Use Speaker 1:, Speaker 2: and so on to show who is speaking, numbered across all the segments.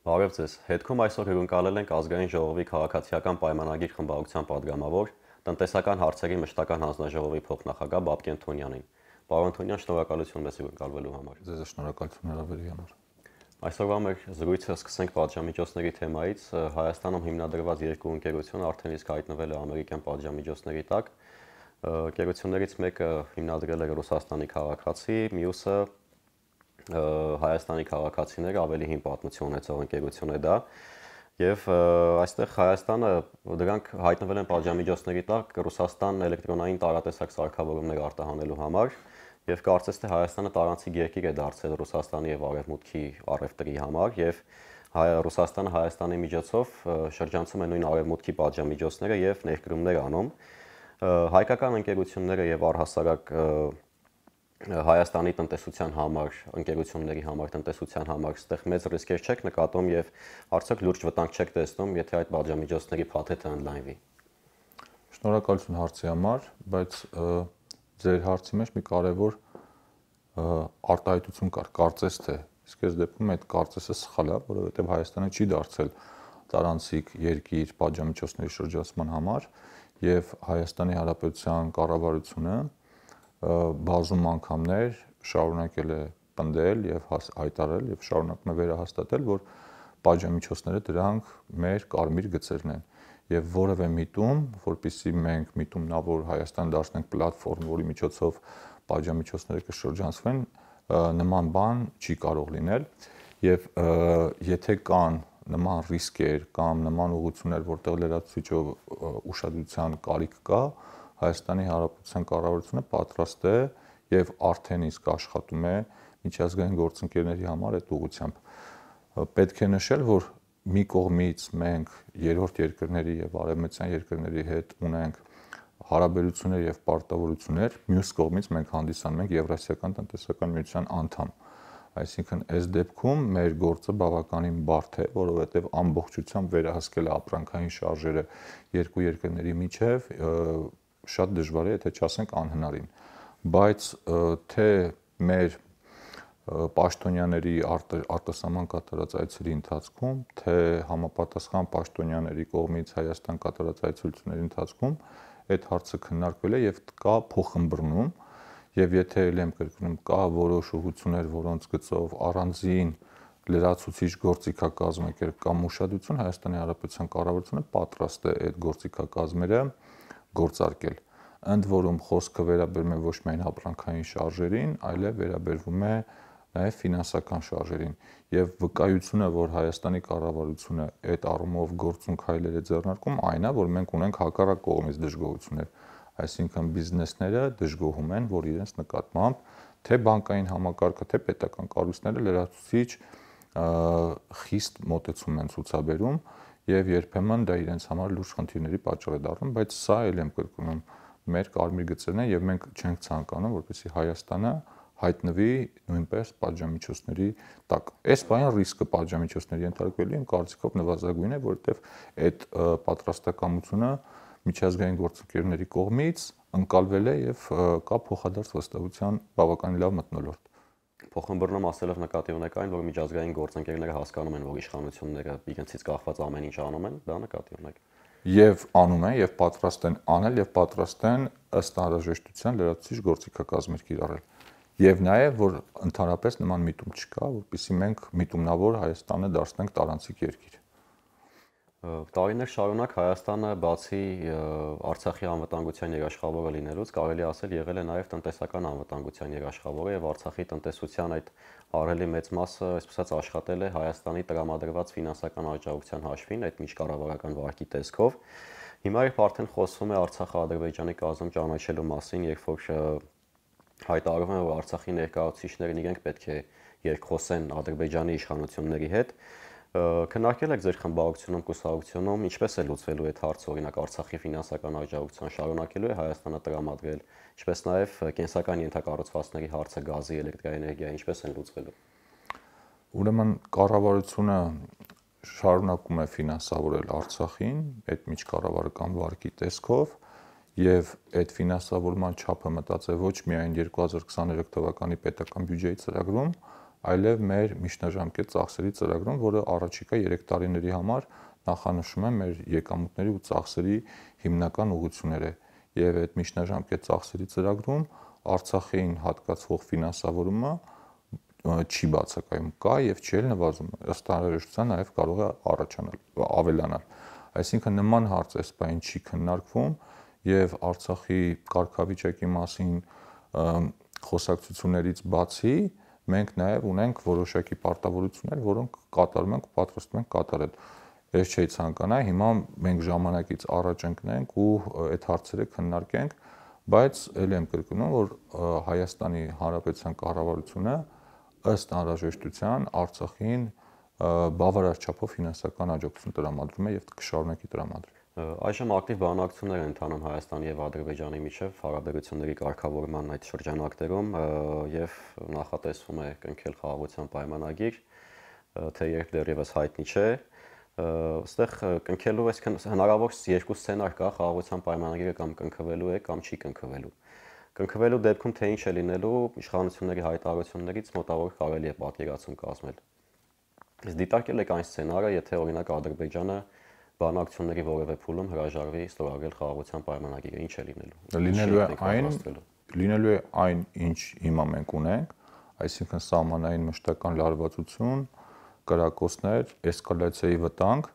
Speaker 1: Բարև ձեզ։ Հետքում այսօր հյուրընկալել ենք ազգային ժողովի քաղաքացիական պայմանագիր խմբակցության падգամավոր տնտեսական հարցերի մշտական հանձնաժողովի փոխնախագահ Բաբկեն Թունյանին։ Պարոն Թունյան, շնորհակալություն մեզ հյուրընկալվելու համար։ Ձեզ
Speaker 2: շնորհակալություն հրավերի համար։
Speaker 1: Այսօրվա մեր զրույցը սկսենք պատժամիջոցների թեմայից։ Հայաստանում հիմնադրված երկու ընկերություն արդեն իսկ հայտնվել է ամերիկյան պատժամիջոցների տակ։ Ընկերություններից մեկը հիմնադրել է Ռուսաստանի քաղաքացի, մյուսը Հայաստանի քաղաքացիները ավելի հին պատմություն ունեցող ընկերություն է դա։ Եվ այստեղ Հայաստանը դրանք հայտնվել են պատժամիջոցների տակ Ռուսաստան էլեկտրոնային տարատեսակ սարքավորումներ արտահանելու համար եւ կարծես թե Հայաստանը տարանցիկ երկիր է դարձել Ռուսաստանի եւ Արևմուտքի առևտրի համար եւ հայ Ռուսաստանը Հայաստանի միջոցով շրջանցում է նույն արևմուտքի պատժամիջոցները եւ ներկրումներ անում հայկական ընկերությունները եւ առհասարակ և Հայաստանի տնտեսության համար, ընկերությունների համար, տնտեսության համար ստեղ մեծ ռիսկեր չեք նկատում եւ արդյոք լուրջ վտանգ չեք տեսնում, եթե այդ բաժամիջոցների փաթեթը online-վի։
Speaker 2: Շնորհակալություն հարցի համար, բայց ձեր հարցի մեջ մի կարևոր արտահայտություն կար, կարծես թե իսկ այս դեպքում այդ կարծեսը սխալ է, որովհետեւ Հայաստանը չի դարձել տարանցիկ երկիր բաժամիջոցների շրջացման համար եւ Հայաստանի Հանրապետության կառավարությունը բազում անգամներ շարունակել է պնդել եւ հայտարարել եւ շարունակում է վերահաստատել, որ պատժամիջոցները դրանք մեր կարմիր գծերն են եւ որևէ միտում, որpիսի մենք միտումնավոր Հայաստան դարձնենք պլատֆորմ, որի միջոցով պատժամիջոցները կշրջանցվեն, նման բան չի կարող լինել եւ եթե կան նման ռիսկեր կամ նման ուղություններ, որտեղ լրացուցիչով ուշադրության կարիք կա, կա Հայաստանի Հանրապետության կառավարությունը պատրաստ է եւ արդեն իսկ աշխատում է միջազգային գործընկերների համար այդ ուղղությամբ։ Պետք է նշել, որ մի կողմից մենք երրորդ երկրների եւ արևմտյան երկրների հետ ունենք հարաբերություններ եւ պարտավորություններ, մյուս կողմից մենք հանդիսանում ենք Եվրասիական տնտեսական միության անդամ։ Այսինքն այս դեպքում մեր գործը բավականին բարդ է, որովհետև ամբողջությամբ վերահսկել է ապրանքային շարժերը երկու երկրների միջև շատ դժվար է, եթե չասենք անհնարին։ Բայց թե մեր պաշտոնյաների արտասահման կատարած այցերի ընթացքում, թե համապատասխան պաշտոնյաների կողմից Հայաստան կատարած այցելությունների ընթացքում այդ հարցը քննարկվել է եւ կա փոխմբռնում եւ եթե ելեմ կրկնում կա որոշ ուղություններ, որոնց գծով առանձին լրացուցիչ գործիքակազմ է կերպ կամ ուշադրություն Հայաստանի Հանրապետության կառավարությունը պատրաստ է այդ գործիքակազմերը գործարկել։ Ընդ որում խոսքը վերաբերում է ոչ միայն ապրանքային շարժերին, այլև վերաբերվում է նաև ֆինանսական շարժերին եւ վկայությունը, որ Հայաստանի կառավարությունը այդ առումով գործունք հայլեր է ձեռնարկում, այն է, որ մենք ունենք հակառակ կողմից դժգոհություններ, այսինքն բիզնեսները դժգոհում են, որ իրենց նկատմամբ թե բանկային համակարգը, թե պետական կառույցները լրացուցիչ խիստ մոտեցում են ցուցաբերում եւ երբեմն դա իրենց համար լուրջ խնդիրների պատճառ է դառնում, բայց սա էլ եմ կրկնում մեր կարմիր գծերն են եւ մենք չենք ցանկանում, որպեսզի Հայաստանը հայտնվի նույնպես պատժամիջոցների տակ։ Այս բանը ռիսկը պատժամիջոցների ենթարկվելու իմ կարծիքով նվազագույն է, որովհետև այդ պատրաստակամությունը միջազգային գործընկերների կողմից ընկալվել է եւ կա փոխադարձ վստահության բավականին լավ մթնոլորտ
Speaker 1: փոխհմբռնում ասելով նկատի ունեք այն, որ միջազգային գործընկերները հասկանում են, որ իշխանությունները իրենցից կախված ամեն ինչ անում են, դա նկատի ունեք։
Speaker 2: Եվ անում են, եւ պատրաստ են անել եւ պատրաստ են ըստ անհրաժեշտության լրացուցիչ գործիքակազմեր կիրառել։ Եվ նաեւ որ ընդհանրապես նման միտում չկա, որpիսի մենք միտումնավոր Հայաստանը դարձնենք տարանցիկ երկիր։
Speaker 1: Տարիներ շարունակ Հայաստանը բացի Արցախի անվտանգության երաշխավորը լինելուց կարելի ասել եղել է նաև տնտեսական անվտանգության երաշխավորը եւ Արցախի տնտեսության այդ արելի մեծ մասը, այսպես աշխատել է Հայաստանի տրամադրված ֆինանսական աջակցության հաշվին այդ միջկառավարական վարկի տեսքով։ Հիմա երբ արդեն խոսվում է Արցախ-Ադրբեջանի կազմում ճանաչելու մասին, երբ որ հայտարարվում է որ Արցախի ներկայացուցիչներն իրենք պետք է երկխոսեն Ադրբեջանի իշխանությունների հետ, քննարկել եք ձեր խմբակցությունում, կուսակցությունում ինչպես է լուծվելու այդ հարցը, օրինակ Արցախի ֆինանսական աջակցության շարունակելու է Հայաստանը տրամադրել, ինչպես նաև կենսական ենթակառուցվածքների հարցը, գազի, էլեկտրակայանի, ինչպես են լուծվելու։
Speaker 2: Ուրեմն կառավարությունը շարունակում է ֆինանսավորել Արցախին այդ միջկառավարական վարկի տեսքով եւ այդ ֆինանսավորման չափը մտածել ոչ միայն 2023 թվականի պետական բյուջեի ծրագրում, այլև մեր միջնաժամկետ ծախսերի ծրագրում, որը առաջիկա 3 տարիների համար նախանշում է մեր եկամուտների ու ծախսերի հիմնական ուղղությունները եւ այդ միջնաժամկետ ծախսերի ծրագրում Արցախին հատկացվող ֆինանսավորումը չի բացակայում կա եւ չի նվազում ըստ անհրաժեշտության նաեւ կարող է առաջանալ ավելանալ այսինքն նման հարց էս բան չի քննարկվում եւ Արցախի կարգավիճակի մասին խոսակցություններից բացի մենք նաև ունենք որոշակի պարտավորություններ, որոնք կատարում ենք ու պատրաստում ենք կատարել։ Ես չէի ցանկանա հիմա մենք ժամանակից առաջ ընկնենք ու այդ հարցերը քննարկենք, բայց ելի եմ կրկնում, որ Հայաստանի Հանրապետության կառավարությունը ըստ անհրաժեշտության Արցախին բավարար չափով ֆինանսական աջակցություն տրամադրում է եւ կշարունակի տրամադրել։
Speaker 1: Այժմ ակտիվ բանակցություններ են ընթանում Հայաստանի եւ Ադրբեջանի միջև հարաբերությունների կարգավորման այդ շրջանակներում եւ նախատեսվում է կնքել խաղաղության պայմանագիր, թե երբ դեռևս հայտնի չէ։ Այստեղ կնքելու է հնարավոր երկու սցենար կա՝ խաղաղության պայմանագիրը կամ կնքվելու է կամ չի կնքվելու։ Կնքվելու դեպքում թե ինչ է լինելու, իշխանությունների հայտարարություններից մոտավոր կարելի է պատկերացում կազմել։ Իսկ դիտարկել եք այն սցենարը, եթե օրինակ Ադրբեջանը բանակցությունների որևէ փուլում հրաժարվի ստորագրել խաղաղության պայմանագիրը, ինչ է լինելու։ Լինելու է այն,
Speaker 2: լինելու է այն, ինչ հիմա մենք ունենք, այսինքն սահմանային մշտական լարվածություն, կրակոցներ, էսկալացիայի վտանգ,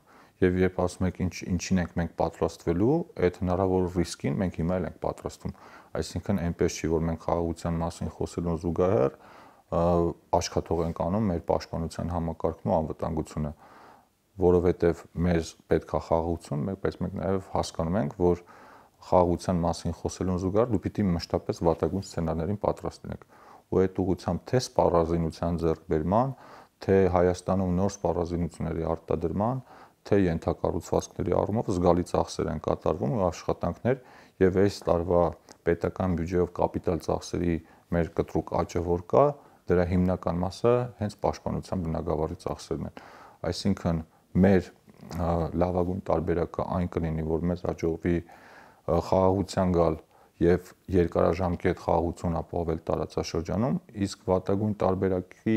Speaker 2: եւ երբ ասում եք ինչ ինչին ենք մենք պատրաստվելու, այդ հնարավոր ռիսկին մենք հիմա էլ ենք պատրաստում։ Այսինքն այնպես չի, որ մենք խաղաղության մասին խոսելուն զուգահեռ աշխատող ենք անում մեր պաշտպանության համակարգն ու անվտանգությունը որովհետև մեր պետքա խաղաղություն, մենք բայց մենք նաև հասկանում ենք, որ խաղաղության մասին խոսելուն զուգար դու պիտի մշտապես վատագույն սցենարներին պատրաստ լինեք։ Ու այդ ուղությամբ թե սպառազինության ձեռքբերման, թե Հայաստանում նոր սպառազինությունների արտադրման, թե ենթակառուցվածքների առումով զգալի ծախսեր են կատարվում ու աշխատանքներ եւ այս տարվա պետական բյուջեով կապիտալ ծախսերի մեր կտրուկ աճը որ կա, դրա հիմնական մասը հենց պաշտպանության բնագավառի ծախսերն են։ Այսինքն, մեր լավագույն տարբերակը այն կլինի, որ մեզ հաջողվի խաղաղության գալ եւ երկարաժամկետ խաղաղություն ապահովել տարածաշրջանում, իսկ վատագույն տարբերակի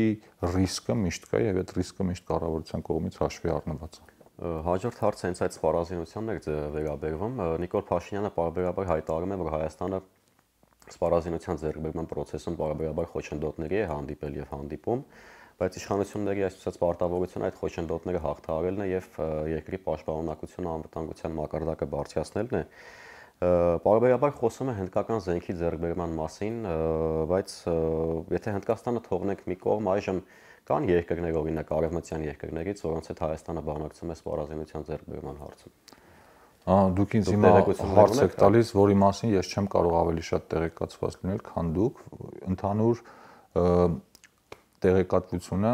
Speaker 2: ռիսկը միշտ կա եւ այդ ռիսկը միշտ կառավարության կողմից հաշվի առնված է
Speaker 1: հաջորդ հարցը հենց այդ սպառազինությանն է վերաբերվում Նիկոլ Փաշինյանը բարբերաբար հայտարարում է որ Հայաստանը սպառազինության ձեռքբերման process-ում բարբերաբար խոչընդոտների է հանդիպել եւ հանդիպում բայց իշխանությունների այս ցած պարտավորությունը այդ խոչընդոտները հաղթահարելն է եւ երկրի պաշտպանունակությունը անվտանգության մակարդակը բարձրացնելն է։ Պարբերաբար խոսում է հնդկական զենքի ձեռքբերման մասին, բայց եթե Հնդկաստանը թողնենք մի կողմ, այժմ կան երկրներ, օրինակ արևմտյան երկրներից, որոնց հետ Հայաստանը բանակցում է սպառազինության ձեռքբերման հարցում։
Speaker 2: Դուք ինձ հիմա հարց եք տալիս, որի մասին ես չեմ կարող ավելի շատ տեղեկացված լինել, քան դուք։ Ընդհանուր տեղեկատվությունը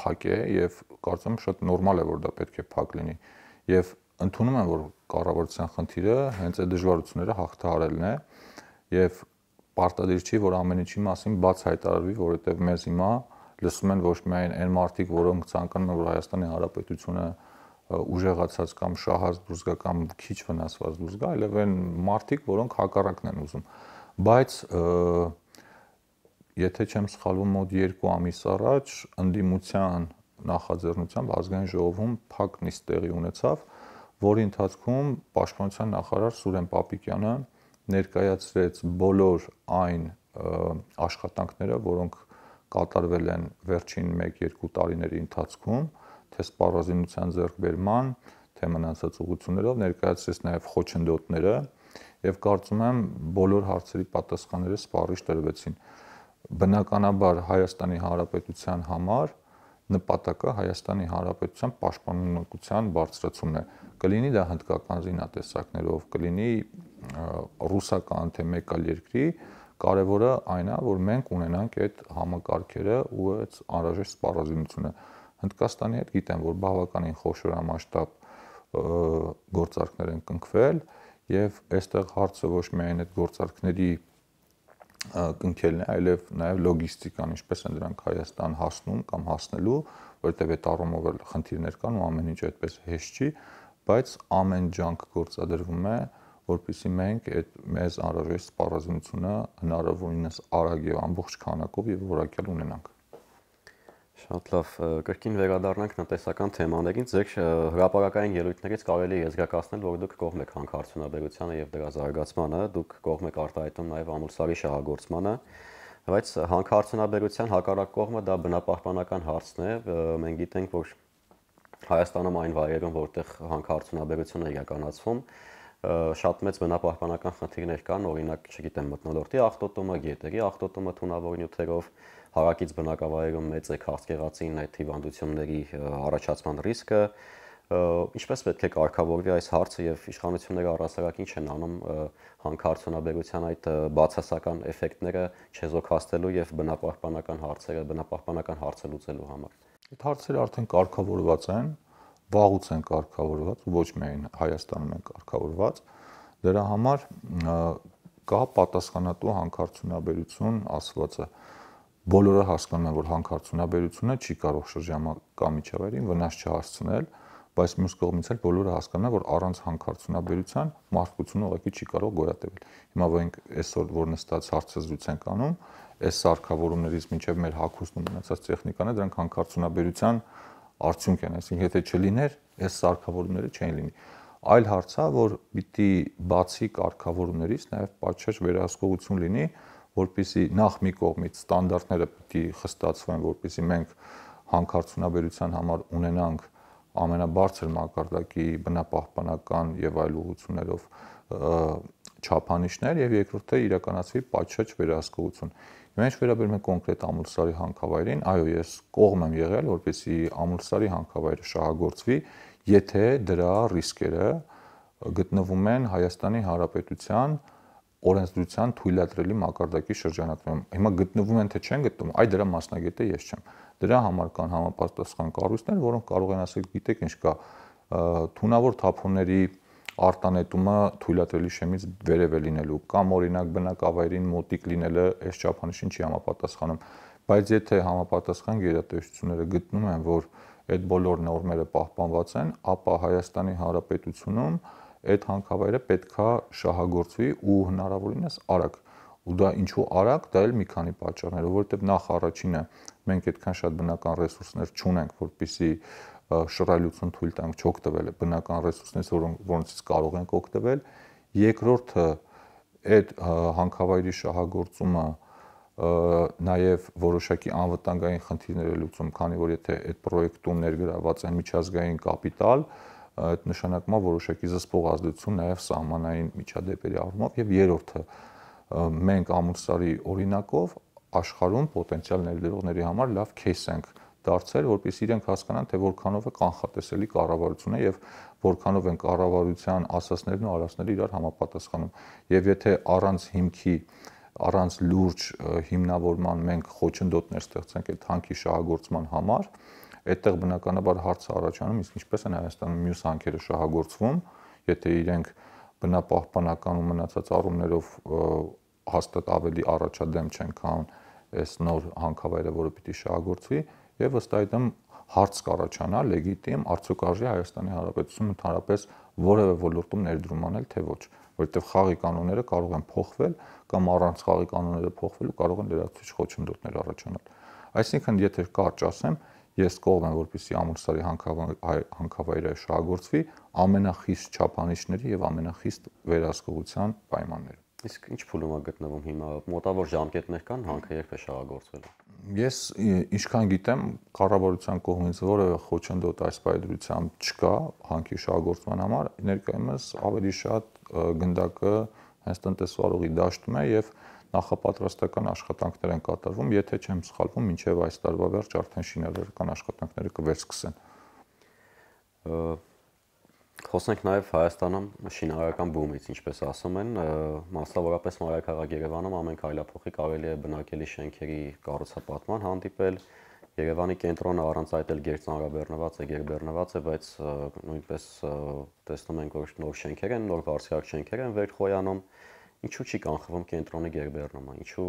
Speaker 2: փակ է եւ կարծում շատ նորմալ է որ դա պետք է փակ լինի եւ ընդունում եմ որ կառավարության խնդիրը հենց այդ դժվարությունները հաղթահարելն է եւ պարտադիր չի որ ամեն ինչի մասին բաց հայտարարվի որովհետեւ մեզ հիմա լսում են ոչ միայն այն մարդիկ որոնք ցանկանում են որ Հայաստանի Հանրապետությունը ուժեղացած կամ շահած դուրս գա կամ քիչ վնասված դուրս գա այլև այն մարդիկ որոնք հակառակն են ուզում բայց և, եթե չեմ սխալվում, մոտ 2 ամիս առաջ ընդդիմության նախաձեռնությամբ ազգային ժողովում փակ նիստ տեղի ունեցավ, որի ընթացքում պաշտպանության նախարար Սուրեն Պապիկյանը ներկայացրեց բոլոր այն աշխատանքները, որոնք կատարվել են վերջին 1-2 տարիների ընթացքում, թե սպառազինության ձեռքբերման, թե մնացած ուղություններով ներկայացրեց նաև խոչընդոտները եւ կարծում եմ բոլոր հարցերի պատասխանները սպառիչ տրվեցին բնականաբար Հայաստանի Հանրապետության համար նպատակը Հայաստանի Հանրապետության պաշտպանողության բարձրացումն է։ Կլինի դա հնդկական զինատեսակներով, կլինի ռուսական թե մեկ այլ երկրի, կարևորը այն է, որ մենք ունենանք այդ համակարգերը ու այդ անհրաժեշտ սպառազինությունը։ Հնդկաստանի հետ գիտեմ, որ բավականին խոշորամասշտաբ գործարքներ են կնքվել եւ այստեղ հարցը ոչ միայն այդ գործարքների կնքելն է, այլև նաև լոգիստիկան, ինչպես են դրանք Հայաստան հասնում կամ հասնելու, որտեղ այդ առումով էլ խնդիրներ կան ու ամեն ինչ այդպես հեշտ չի, բայց ամեն ջանք գործադրվում է, որպեսզի մենք այդ մեզ անհրաժեշտ սպառազինությունը հնարավորինս արագ եւ ամբողջ քանակով եւ որակյալ ունենանք։
Speaker 1: Շատ լավ, կրկին վերադառնանք նտեսական թեմաներին։ Ձեր հրապարակային ելույթներից կարելի է եզրակացնել, որ դուք կողմ եք հանքարդյունաբերությանը եւ դրա զարգացմանը, դուք կողմ եք արտահայտում նաեւ ամուսարի շահագործմանը, բայց հանքարդյունաբերության հակառակ կողմը դա բնապահպանական հարցն է։ Մենք գիտենք, որ Հայաստանում այն վայրերում, որտեղ հանքարդյունաբերությունը իրականացվում, շատ մեծ բնապահպանական խնդիրներ կան, օրինակ, չգիտեմ, մթնոլորտի ախտոտումը, գետերի ախտոտումը թունավոր նյութերով, հարակից բնակավայրում մեծ է քաղցկեղացին այդ հիվանդությունների առաջացման ռիսկը ինչպես պետք է կարգավորվի այս հարցը եւ իշխանությունները առասարակ ինչ են անում հանքարդյունաբերության այդ բացասական էֆեկտները չեզոքացնելու եւ բնապահպանական հարցերը բնապահպանական հարցը լուծելու համար։
Speaker 2: Այդ հարցերը արդեն կարգավորված են, վաղուց են կարգավորված, ոչ միայն Հայաստանում են կարգավորված։ Դրա համար կա պատասխանատու հանքարդյունաբերություն ասվածը բոլորը հասկանում են, որ հանքարդյունաբերությունը չի կարող շրջամական միջավայրին վնաս չհասցնել, բայց մյուս կողմից էլ բոլորը հասկանում են, որ առանց հանքարդյունաբերության մարդկությունը ուղղակի չի կարող գոյատևել։ Հիմա մենք այսօր որ նստած հարցը զրույց ենք անում, այս սարքավորումներից մինչև մեր հակոստում մնացած տեխնիկան է, դրանք հանքարդյունաբերության արդյունք են, այսինքն եթե չլիներ, այս սարքավորումները չեն լինի։ Այլ հարցա, որ պիտի բացի կարգավորումներից նաև պատշաճ վերահսկողություն լինի, որ որպիսի նախ մի կողմից ստանդարտները պիտի խստացվեն, որպիսի մենք հանքարդյունաբերության համար ունենանք ամենաբարձր մակարդակի բնապահպանական եւ այլ ուղղություններով չափանիշներ եւ երկրորդը իրականացվի պատշաճ վերահսկողություն։ Ինչ վերաբերում է կոնկրետ Ամուլսարի հանքավայրին, այո, ես կողմ եմ եղել, որպեսզի Ամուլսարի հանքավայրը շահագործվի, եթե դրա ռիսկերը գտնվում են Հայաստանի Հանրապետության օրենսդրության թույլատրելի մակարդակի շրջանակներում։ Հիմա գտնվում են թե չեն գտնվում, այ դրա մասնագետը ես չեմ։ Դրա համար կան համապատասխան կառույցներ, որոնք կարող են ասել, գիտեք ինչ կա, թունավոր թափոնների արտանետումը թույլատրելի շեմից վերև է լինելու կամ օրինակ բնակավայրին մոտիկ լինելը այս չափանիշին չի համապատասխանում բայց եթե համապատասխան գերատեսչությունները գտնում են որ այդ բոլոր նորմերը պահպանված են ապա Հայաստանի Հանրապետությունում այդ հանքավայրը պետքա շահագործվի ու հնարավորինս արագ ու դա ինչու արագ, դա էլ մի քանի պատճառներով, որովհետև նախ առաջինը մենք այդքան շատ բնական ռեսուրսներ չունենք, որպիսի շռայլություն թույլ տանք չօգտվել բնական ռեսուրսներից, որոնք որոնցից կարող ենք օգտվել։ Երկրորդը այդ հանքավայրի շահագործումը նաև որոշակի անվտանգային խնդիրներ է լուծում, քանի որ եթե այդ պրոյեկտում ներգրաված է միջազգային կապիտալ, այդ նշանակումա որոշակի զսպող ազդեցություն նաև սահմանային միջադեպերի առումով եւ երրորդը մենք ամուսարի օրինակով աշխարհում պոտենցիալ ներդրողների համար լավ кейս ենք դարձել, որպեսզի իրենք հասկանան, թե որքանով է կանխատեսելի կառավարությունը եւ որքանով են կառավարության ասասներն ու արասները իրար համապատասխանում։ Եվ եթե առանց հիմքի առանց լուրջ հիմնավորման մենք խոչընդոտներ ստեղծենք այդ հանքի շահագործման համար, այդտեղ բնականաբար հարցը առաջանում, իսկ ինչպես են Հայաստանում մյուս հանքերը շահագործվում, եթե իրենք բնապահպանական ու մնացած առումներով հաստատ ավելի առաջադեմ չեն, քան այս նոր հանքավայրը, որը պիտի շահագործվի, եւ ըստ այդմ հարց կառաջանա լեգիտիմ արդյոք արժի Հայաստանի Հանրապետությունը ընդհանրապես որևէ ոլորտում ներդրում անել, թե ոչ, որովհետեւ խաղի կանոնները կարող են փոխվել կամ առանց խաղի կանոնները փոխվելու կարող են լրացուցիչ խոչընդոտներ առաջանալ։ Այսինքն, եթե կարճ ասեմ, ես կողմ եմ որպեսի ամուրսարի հանքավայրը շահագործվի ամենախիստ չափանիշների եւ ամենախիստ վերահսկողության պայմաններում
Speaker 1: Իսկ ինչ փուլում է գտնվում հիմա մոտավոր ժամկետներ կան հանքը երբ է շահագործվելու
Speaker 2: Ես ինչքան գիտեմ կառավարության կողմից որևէ խոչընդոտ այս պայմանությամբ չկա հանքի շահագործման համար ներկայումս ավելի շատ գնդակը հենց տնտեսվարողի դաշտում է եւ և նախապատրաստական աշխատանքներ են կատարվում, եթե չեմ սխալվում, մինչև այս տարվա վերջ արդեն շինարարական աշխատանքները կվերսկսեն։
Speaker 1: Խոսենք նաև Հայաստանում շինարարական բումից, ինչպես ասում են, մասնավորապես Մարաքաղաք Երևանում ամեն քայլափոխի կարելի է բնակելի շենքերի կառուցապատման հանդիպել, Երևանի կենտրոնը առանց այդ էլ գերծանրաբեռնված է, գերբեռնված է, բայց նույնպես տեսնում ենք, որ նոր շենքեր են, նոր վարսիակ շենքեր են վեր խոյանում։ են, ինչու չի կանխվում կենտրոնի Գերբեռնումը, ինչու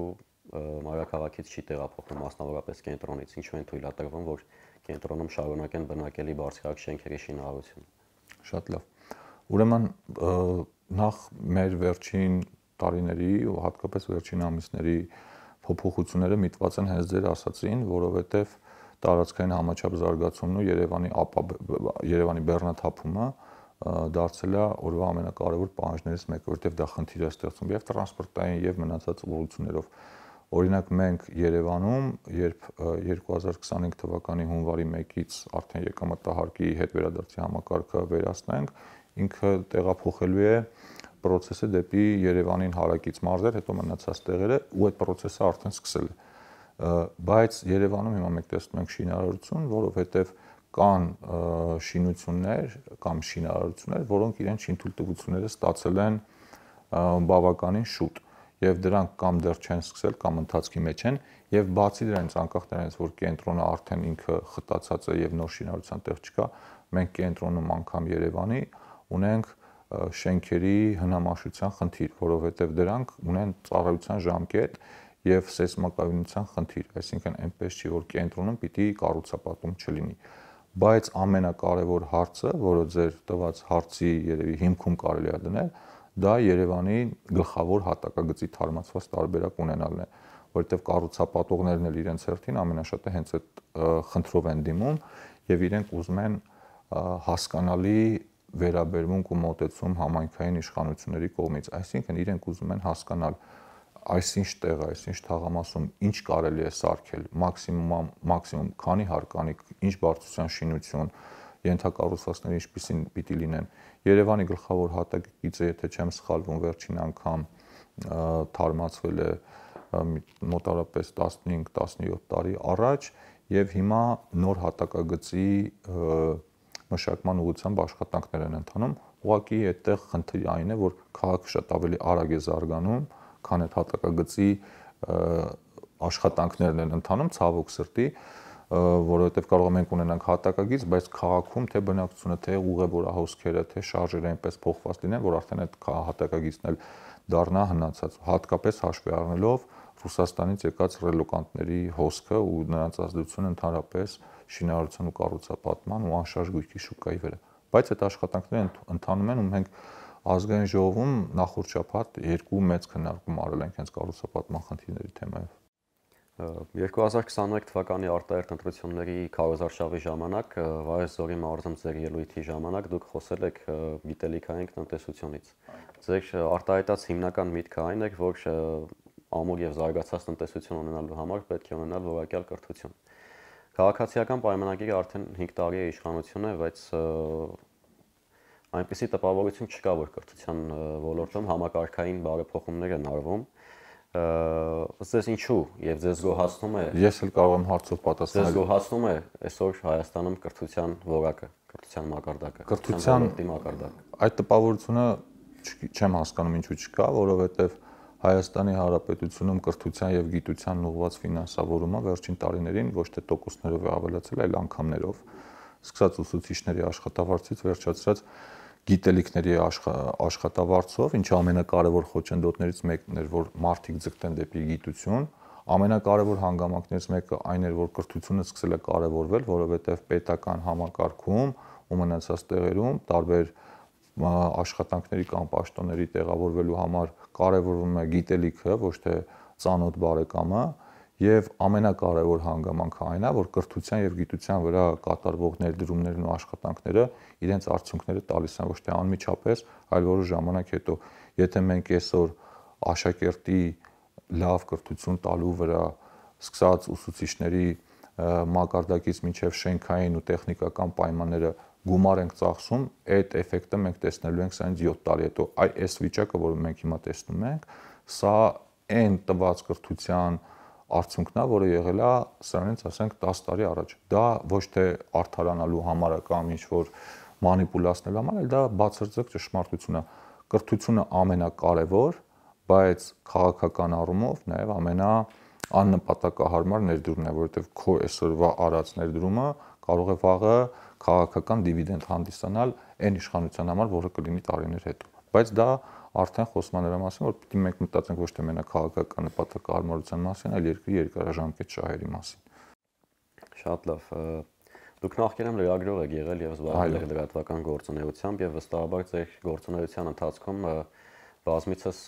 Speaker 1: մարաքաղաքից չի տեղափոխվում մասնավորապես կենտրոնից, ինչու են թույլատրվում, որ կենտրոնում շարունակեն բնակելի բարձրակ շենքերի շինարարությունը։
Speaker 2: Շատ լավ։ Ուրեմն նախ մեր վերջին տարիների ու հատկապես վերջին ամիսների փոփոխությունները միտված են հենց ձեր ասացին, որովհետև տարածքային համաչափ զարգացումն ու Երևանի ապա Երևանի բեռնաթափումը, դարձել է օրվա ամենակարևոր պահանջներից մեկը, որտեղ դա խնդիր է ստեղծում եւ տրանսպորտային եւ մնացած ուղղություններով։ Օրինակ մենք Երևանում, երբ 2025 թվականի հունվարի 1-ից արդեն եկամտահարկի հետ վերադարձի համակարգը վերացնենք, ինքը տեղափոխելու է process-ը դեպի Երևանին հարակից մարզեր, հետո մնացած տեղերը ու այդ process-ը արդեն սկսել է։ Բայց Երևանում հիմա մենք տեսնում ենք շինարարություն, որովհետեւ որ կան շինություններ կամ շինարարություններ, որոնք իրենց շինթույլտվությունները ստացել են բավականին շուտ եւ դրանք կամ դեռ չեն սկսել կամ ընթացքի մեջ են եւ բացի դրանից անկախ դրանից որ կենտրոնը արդեն ինքը խտացած է եւ նոր շինարարության տեղ չկա, մենք կենտրոնում անգամ Երևանի ունենք շենքերի հնամաշության խնդիր, որովհետև դրանք ունեն ծառայության ժամկետ եւ սեյսմակայունության խնդիր, այսինքն այնպես չի որ կենտրոնում պիտի կառուցապատում չլինի բայց ամենակարևոր հարցը, որը ձեր տված հարցի երևի հիմքում կարելի է դնել, դա Երևանի գլխավոր հատակագծի թարմացված տարբերակ ունենալն է, որովհետև կառուցապատողներն էլ իրենց հերթին ամենաշատը հենց այդ խնդրով են դիմում եւ իրենք ուզում են հասկանալի վերաբերմունք ու մոտեցում համայնքային իշխանությունների կողմից, այսինքն իրենք ուզում են հասկանալ, այսինչ տեղ, այսինչ թաղամասում ինչ կարելի է սարքել, մաքսիմում մաքսիմում քանի հարկանիք, ինչ բարձրության շինություն, ենթակառուցվածքները ինչպիսին պիտի լինեն։ Երևանի գլխավոր հատակիցը, եթե չեմ սխալվում, վերջին անգամ թարմացվել է մոտարապես 15-17 տարի առաջ եւ հիմա նոր հատակագծի մշակման ուղղությամբ աշխատանքներ են ընթանում։ Ուղղակի այդտեղ խնդիրը այն է, որ քաղաքը շատ ավելի արագ է զարգանում, քան այդ հատակագծի աշխատանքներն են ընթանում ցավոք սրտի որովհետև կարող ենք ունենանք հատակագից, բայց քաղաքում թե բնակությունը, թե ուղևորահոսքերը, թե շարժերը այնպես փոխված լինեն, որ արդեն այդ հատակագիցն էլ դառնա հնացած, հատկապես հաշվի առնելով Ռուսաստանից եկած ռելոկանտների հոսքը ու նրանց ազդեցությունը ընդհանրապես շինարարության ու կառուցապատման ու անշարժ գույքի շուկայի վրա։ Բայց այդ աշխատանքները ընթանում են ու մենք ազգային ժողովում նախորդ շաբաթ երկու մեծ քննարկում արել ենք հենց կառուցապատման խնդիրների թեմայով
Speaker 1: 2021 թվականի արտահերտ ընտրությունների քարոզարշավի ժամանակ Վարեսզորի մարզում ձեր ելույթի ժամանակ դուք խոսել եք միտելիքային տնտեսությունից։ Ձեր արտահայտած հիմնական միտքը այն էր, որ ամուր եւ զարգացած տնտեսություն ունենալու համար պետք է ունենալ որակյալ կրթություն։ Քաղաքացիական պայմանագիրը արդեն 5 տարի է իշխանություն է, բայց այնպիսի տպավորություն չկա, որ կրթության ոլորտում համակարգային բարեփոխումներ են արվում։ Ձեզ ինչու եւ ձեզ գոհացնում է։ Ես էլ կարող եմ հարցով պատասխանել։ Ձեզ գոհացնում է այսօր Հայաստանում կրթության ворակը, կրթության մակարդակը, կրթության մակարդակը։
Speaker 2: Այդ տպավորությունը չեմ հասկանում ինչու չկա, որովհետեւ Հայաստանի Հանրապետությունում կրթության եւ գիտության ուղղված ֆինանսավորումը վերջին տարիներին ոչ թե տոկոսներով է ավելացել, այլ անգամներով, սկսած ուսուցիչների աշխատավարձից վերջացրած գիտելիքների աշխ, աշխատավարձով, ինչը ամենակարևոր խոչընդոտներից մեկն էր, որ մարդիկ ձգտեն դեպի գիտություն, ամենակարևոր հանգամանքներից մեկը այն էր, որ կրթությունը սկսել է կարևորվել, որովհետև պետական համակարգում ու մնացած տեղերում տարբեր աշխատանքների կամ պաշտոնների տեղավորվելու համար կարևորվում է գիտելիքը, ոչ թե ծանոթ բարեկամը, եւ ամենակարևոր հանգամանքը այն է, որ կրթության եւ գիտության վրա կատարվող ներդրումներն ու աշխատանքները իրենց արդյունքները տալիս են ոչ թե անմիջապես, այլ որոշ ժամանակ հետո։ Եթե մենք այսօր աշակերտի լավ կրթություն տալու վրա սկսած ուսուցիչների մակարդակից մինչև շենքային ու տեխնիկական պայմանները գումար ենք ծախսում, այդ էֆեկտը մենք տեսնելու ենք սրանից 7 տարի հետո։ Այ այս վիճակը, որը մենք հիմա տեսնում ենք, սա այն տված կրթության, արդյունքն է, որը եղել է սրանից ասենք 10 տարի առաջ։ Դա ոչ թե արթարանալու համար կամ ինչ որ մանիպուլացնելու համար, այլ դա բացարձակ ճշմարտություն է։ Կրթությունը ամենակարևոր, բայց քաղաքական առումով նաև ամենա աննպատակահարմար ներդրումն է, որովհետև քո այսօրվա արած ներդրումը կարող է վաղը քաղաքական դիվիդենդ հանդիսանալ այն իշխանության համար, որը կլինի տարիներ հետո։ Բայց դա արդեն խոսման էր մասին, որ պիտի մենք մտածենք ոչ թե մենակ քաղաքական նպատակը արմարության մասին, այլ երկրի երկարաժամկետ շահերի մասին։
Speaker 1: Շատ լավ։ Դուք նախքին եմ լրագրող եք եղել եւ զբաղվել եք լրատվական գործունեությամբ եւ վստահաբար ձեր գործունեության ընթացքում բազմիցս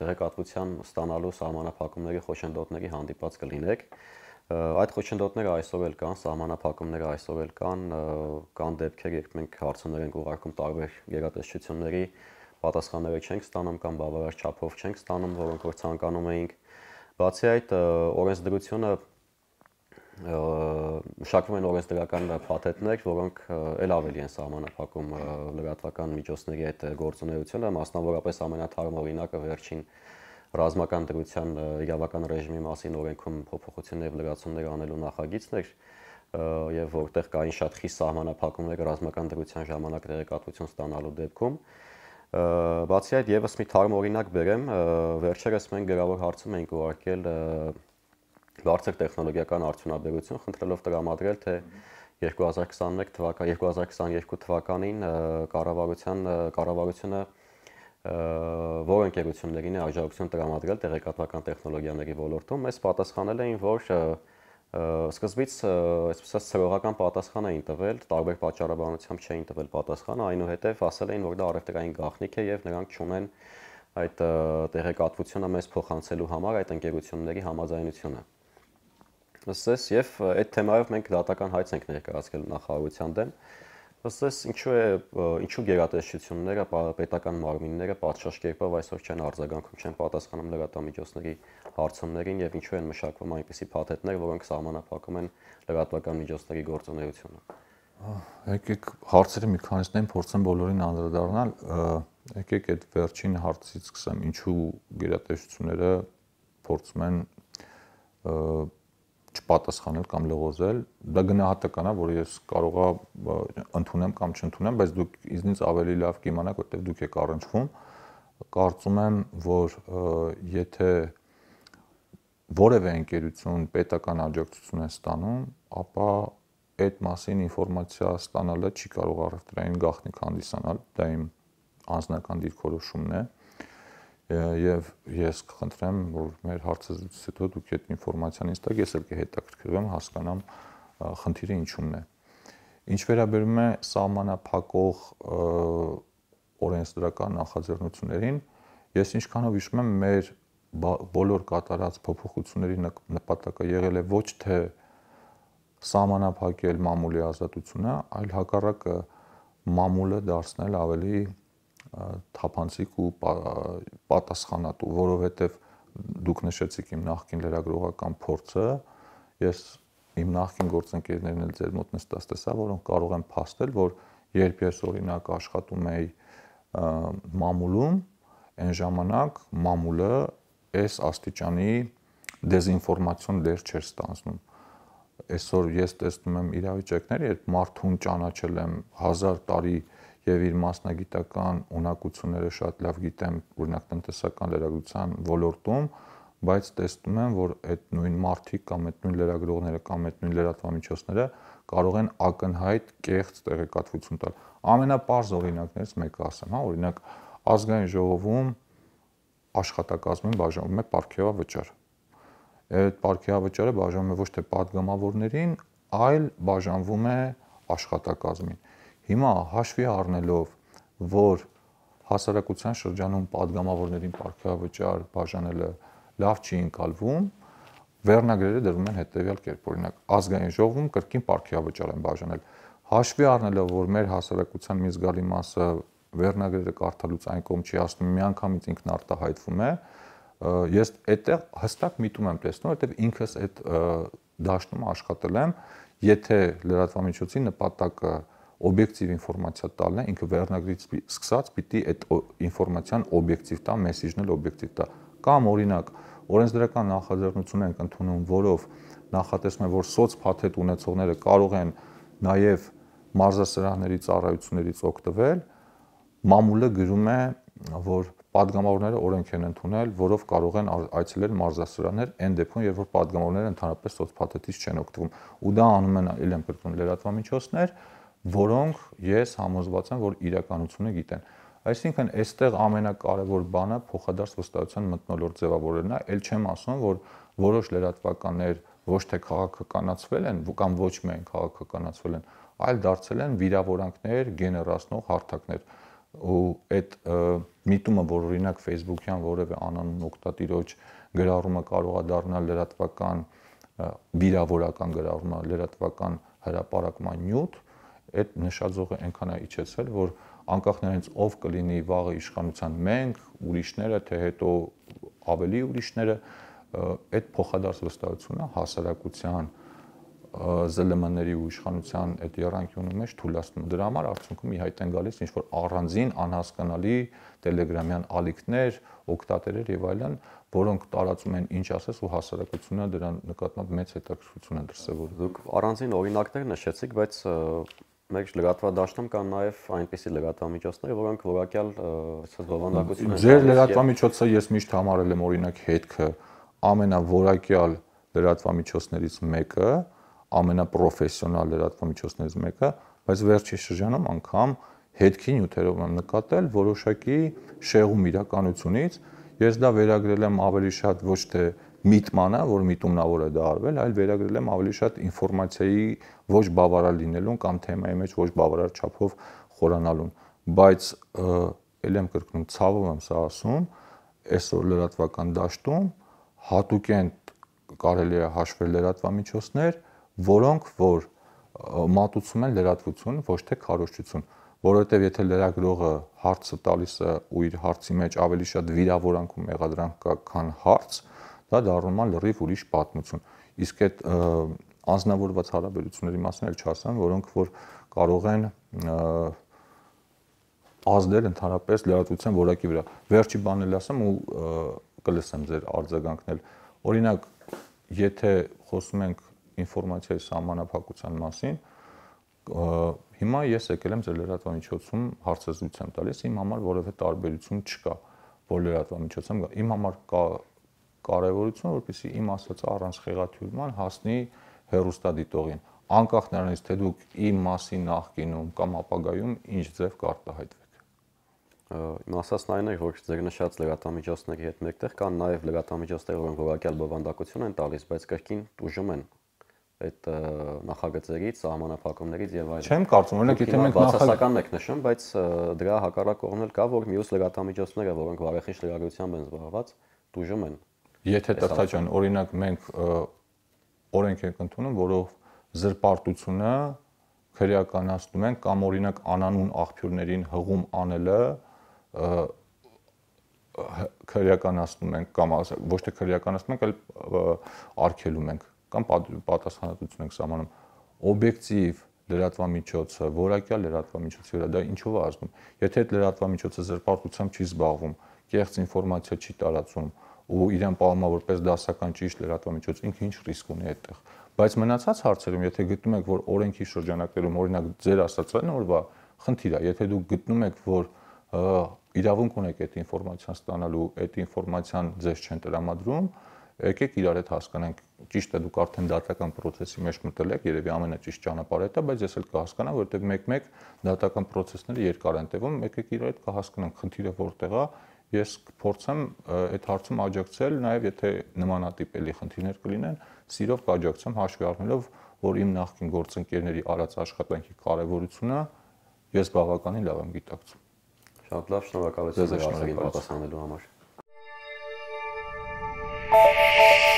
Speaker 1: տեղեկատվության ստանալու սահմանափակումների խոշնդոտների հանդիպած կլինեք։ Այդ խոչընդոտները այսօր էլ կան, սահմանափակումները այսօր էլ կան, կան դեպքեր, երբ մենք հարցումներ ենք ուղարկում տարբեր գերատեսչությունների պատասխանները չենք ստանում կամ բավարար չափով չենք ստանում, որոնք որ ցանկանում էինք։ Բացի այդ, օրենսդրությունը մշակվում են օրենսդրական փաթեթներ, որոնք ել ավելի են սահմանափակում լրատվական միջոցների այդ գործունեությունը, մասնավորապես ամենաթարմ օրինակը վերջին ռազմական դրության իրավական ռեժիմի մասին օրենքում փոփոխություններ եւ լրացումներ անելու նախագիծն էր եւ որտեղ կային շատ խիստ սահմանափակումներ ռազմական դրության ժամանակ տեղեկատվություն ստանալու դեպքում Բացի այդ եւս մի թարմ օրինակ բերեմ, վերջերս մենք գրավոր հարցում էինք ուղարկել բարձր տեխնոլոգիական արդյունաբերություն, խնդրելով տրամադրել թե 2021 թվականի 2022 թվականին կառավարության կառավարությունը որ ընկերություններին է աջակցություն տրամադրել տեղեկատվական տեխնոլոգիաների ոլորտում, մեզ պատասխանել էին, որ և, Սկզբից այսպես սրողական պատասխան էին տվել, տարբեր պատճառաբանությամբ չէին տվել պատասխանը, այնուհետև ասել էին, որ դա առևտրային գաղտնիք է եւ նրանք չունեն այդ տեղեկատվությունը մեզ փոխանցելու համար այդ ընկերությունների համաձայնությունը։ Ասես եւ այդ թեմայով մենք դատական հայց ենք ներկայացրել նախարարության դեմ, Կսես ինչու է ինչու գերատեսչությունները, պետական մարմինները պատշաճ կերպով այսօր չեն արձագանքում, չեն պատասխանում լրատվամիջոցների հարցումներին եւ ինչու են մշակվում այնպիսի փաթեթներ, որոնք սահմանափակում են լրատվական միջոցների գործունեությունը։
Speaker 2: Եկեք հարցերը մի քանիսն են փորձեմ բոլորին անդրադառնալ։ Եկեք այդ վերջին հարցից սկսեմ, ինչու գերատեսչությունները փորձում են չպատասխանել կամ լողոզել, դա գնահատական է, որ ես կարող եմ ընդունեմ կամ չընդունեմ, բայց դուք ինձնից ավելի լավ կիմանաք, որտեղ դուք եք առնչվում։ Կարծում եմ, որ եթե որևէ ընկերություն պետական աջակցություն է ստանում, ապա այդ մասին ինֆորմացիա ստանալը չի կարող առևտրային գաղտնիք հանդիսանալ, դա իմ անձնական դիրքորոշումն է։ Ա, եւ ես կխնդրեմ, որ մեր հարցերից հետո դուք այդ ինֆորմացիան ինձ տաք, ես էլ կհետաքրքրվեմ, հասկանամ խնդիրը ինչումն է։ Ինչ վերաբերում է սահմանափակող օրենսդրական նախաձեռնություններին, ես ինչքանով հիշում եմ, մեր բոլոր կատարած փոփոխությունների նպատակը եղել է ոչ թե սահմանափակել մամուլի ազատությունը, այլ հակառակը մամուլը դարձնել ավելի թափանցիկ ու պատասխանատու, որովհետև դուք նշեցիք իմ նախկին լրագրողական փորձը, ես իմ նախկին գործընկերներն էլ ձեր մոտ նստած տեսա, որոնք կարող են փաստել, որ երբ ես օրինակ աշխատում էի մամուլում, այն ժամանակ մամուլը այս աստիճանի դեզինֆորմացիոն դեր չէր ստանձնում այսօր ես տեսնում եմ իրավիճակներ, երբ մարդուն ճանաչել եմ 1000 տարի եւ իր մասնագիտական ունակությունները շատ լավ գիտեմ, օրինակ տնտեսական լրագրության ոլորտում, բայց տեսնում եմ, որ այդ նույն մարտիկ կամ այդ նույն լրագրողները կամ այդ նույն լրատվամիջոցները կարող են ակնհայտ կեղծ տեղեկատվություն տալ։ Ամենապարզ օրինակներից մեկը ասեմ, հա, օրինակ ազգային ժողովում աշխատակազմին բաժանվում է Պարքեվա վճար։ Այդ Պարքեվա վճարը բաժանվում է ոչ թե падգամավորներին, այլ բաժանվում է աշխատակազմին։ Հիմա հաշվի առնելով, որ հասարակության շրջանում падգամավորներին պարգևաճար բաժանելը լավ չի ընկալվում, վերնագրերը դրվում են հետևյալ կերպ, օրինակ, ազգային ժողովում կրկին պարգևաճար են բաժանել։ Հաշվի առնելով, որ մեր հասարակության մի զգալի մասը վերնագրերը կարդալուց այն կողմ չի ասնում, միանգամից ինքն արտահայտվում է, ես այդտեղ հստակ միտում եմ տեսնում, որտեվ ինքս այդ դաշտում աշխատել եմ, եթե լրատվամիջոցի նպատակը օբյեկտիվ ինֆորմացիա տալն է, ինքը վերնագրից սկսած պիտի այդ ինֆորմացիան օբյեկտիվ տա, մեսիջն էլ օբյեկտիվ տա։ Կամ օրինակ օրենսդրական նախաձեռնություն ենք ընդունում, որով նախատեսվում է, որ սոցփաթեթ ունեցողները կարող են նաև մարզասրանների ծառայություններից օգտվել, մամուլը գրում է, որ падգամավորները օրենք են ընդունել, որով կարող են այցելել մարզասրաններ այն դեպքում, երբ որ падգամավորները ընդհանրապես սոցփաթեթից չեն օգտվում։ Ու դա անում են ելեմ կրկնում լրատվամիջոցներ, որոնք ես համոզված եմ, որ իրականությունը գիտեն։ Այսինքն, այստեղ ամենակարևոր բանը փոխադարձ վստահության մտնոլորտ ձևավորելն է, ել չեմ ասում, որ որոշ լրատվականներ ոչ թե քաղաքականացվել են կամ ոչ միայն քաղաքականացվել են, այլ դարձել են վիրավորանքներ գեներացնող հարթակներ ու այդ միտումը, որ օրինակ Facebook-յան որևէ անանուն օգտատիրոջ գրառումը կարող է դառնալ լրատվական վիրավորական գրառումը, լրատվական հրապարակման նյութ, այդ նշաձողը այնքան է իջեցել, որ անկախ նրանից ով կլինի վաղը իշխանության մենք, ուրիշները, թե հետո ավելի ուրիշները, այդ փոխադարձ վստահությունը հասարակության ԶԼՄ-ների ու իշխանության այդ երանգյունի մեջ թույլատնում։ Դրա համար արդյունքում իհայտ են գալիս ինչ որ առանձին անհասկանալի Telegram-յան ալիքներ, օկտատերեր եւ այլն, որոնք տարածում են ինչ ասես ու հասարակությունը դրան նկատմամբ մեծ հետաքրքրություն է դրսևորում։ Դուք
Speaker 1: առանձին օրինակներ նշեցիք, բայց մեր լրատվադաշտում կան նաև այնպիսի լրատվամիջոցներ, որոնք որակյալ այսպես բովանդակություն են։ Ձեր լրատվամիջոցը
Speaker 2: ես միշտ համարել եմ օրինակ հետքը ամենավորակյալ լրատվամիջոցներից մեկը, ամենապրոֆեսիոնալ լրատվամիջոցներից մեկը, բայց վերջի շրջանում անգամ հետքի նյութերով եմ նկատել որոշակի շեղում իրականությունից։ Ես դա վերագրել եմ ավելի շատ ոչ թե դե միտմանա, որ միտումնավոր է դա արվել, այլ վերագրել եմ ավելի շատ ինֆորմացիայի ոչ բավարար լինելուն կամ թեմայի մեջ ոչ բավարար չափով խորանալուն, բայց ել եմ կրկնում, ցավով եմ սա ասում, այսօր լրատվական դաշտում հատուկ են կարելի է հաշվել լրատվամիջոցներ, որոնք որ մատուցում են լրատվություն, ոչ թե քարոշչություն, որովհետև եթե լրագրողը հարցը տալիս է ու իր հարցի մեջ ավելի շատ վիրավորանք ու մեղադրանք կա, քան հարց, հարց դա դառնում է լրիվ ուրիշ պատմություն։ Իսկ այդ անznավորված հարաբերությունների մասին էլ չասեմ, որոնք որ կարող են ազդել ընդհանրապես լրատվության որակի վրա։ Վերջի բանն էլ ասեմ ու կլսեմ ձեր արձագանքնել։ Օրինակ, եթե խոսում ենք ինֆորմացիայի սահմանափակության մասին, հիմա ես եկել եմ ձեր լրատվամիջոցում հարցազրույց եմ տալիս, իմ համար որևէ տարբերություն չկա, որ լրատվամիջոցում կա։ Իմ համար կա կարևորություն, որպեսզի իմ ասած առանց խեղաթյուրման հասնի հերոստադիտողին,
Speaker 1: անկախ նրանից, թե դուք իմ մասի նախկինում կամ ապագայում ինչ ձև կարտահայտվեք։ Իմ ասածն այն է, որ ձեր նշած լրատվամիջոցների հետ մեկտեղ կան նաև լրատվամիջոցներ, որոնք որակյալ բովանդակություն են տալիս, բայց կրկին տուժում են այդ նախագծերից, սահմանափակումներից եւ այլն։ Չեմ կարծում, օրինակ, եթե մենք բացասականն եք նշում, բայց դրա հակառակ կողմն էլ կա, որ մյուս լրատվամիջոցները, որոնք վարեխիչ լրագրությամբ են զբաղված, տուժում են
Speaker 2: Եթե Տաթա ջան, օրինակ մենք օրենք ենք ընդունում, որով զրպարտությունը քրեականացնում են կամ օրինակ անանուն աղբյուրներին հղում անելը քրեականացնում ենք կամ ոչ թե քրեականացնում ենք, այլ արգելում ենք կամ պատասխանատվություն ենք սահմանում օբյեկտիվ լրատվամիջոցը, որակյալ լրատվամիջոցի վրա դա ինչով է ազդում։ Եթե այդ լրատվամիջոցը զրպարտությամբ չի զբաղվում, կեղծ ինֆորմացիա չի տարածում, ու իրեն պահումա որպես դասական ճիշտ լրատվամիջոց, ինքը ինչ ռիսկ ունի այդտեղ։ Բայց մնացած հարցերում, եթե գտնում եք, որ օրենքի շրջանակներում օրինակ ձեր ասացան, որվա խնդիր է, եթե դուք գտնում եք, որ իրավունք ունեք այդ ինֆորմացիան ստանալու, այդ ինֆորմացիան ձեզ չեն տրամադրում, եկեք իրար հետ հասկանանք ճիշտ է դուք արդեն դատական process-ի մեջ մտել եք, երևի ամենաճիշտ ճանապարհը դա, բայց ես էլ կհասկանամ, որովհետև մեկ-մեկ դատական process-ները երկար են տևում, եկեք իրար հետ կհասկանանք խնդիրը որտեղ է, ես կփորձեմ այդ հարցում աջակցել, նաև եթե նմանատիպ էլի խնդիրներ կլինեն, սիրով կաջակցեմ հաշվի առնելով, որ իմ նախկին գործընկերների արած աշխատանքի կարևորությունը ես բավականին լավ եմ գիտակցում։
Speaker 1: Շատ լավ, շնորհակալություն ասել պատասխանելու համար։
Speaker 2: Thank you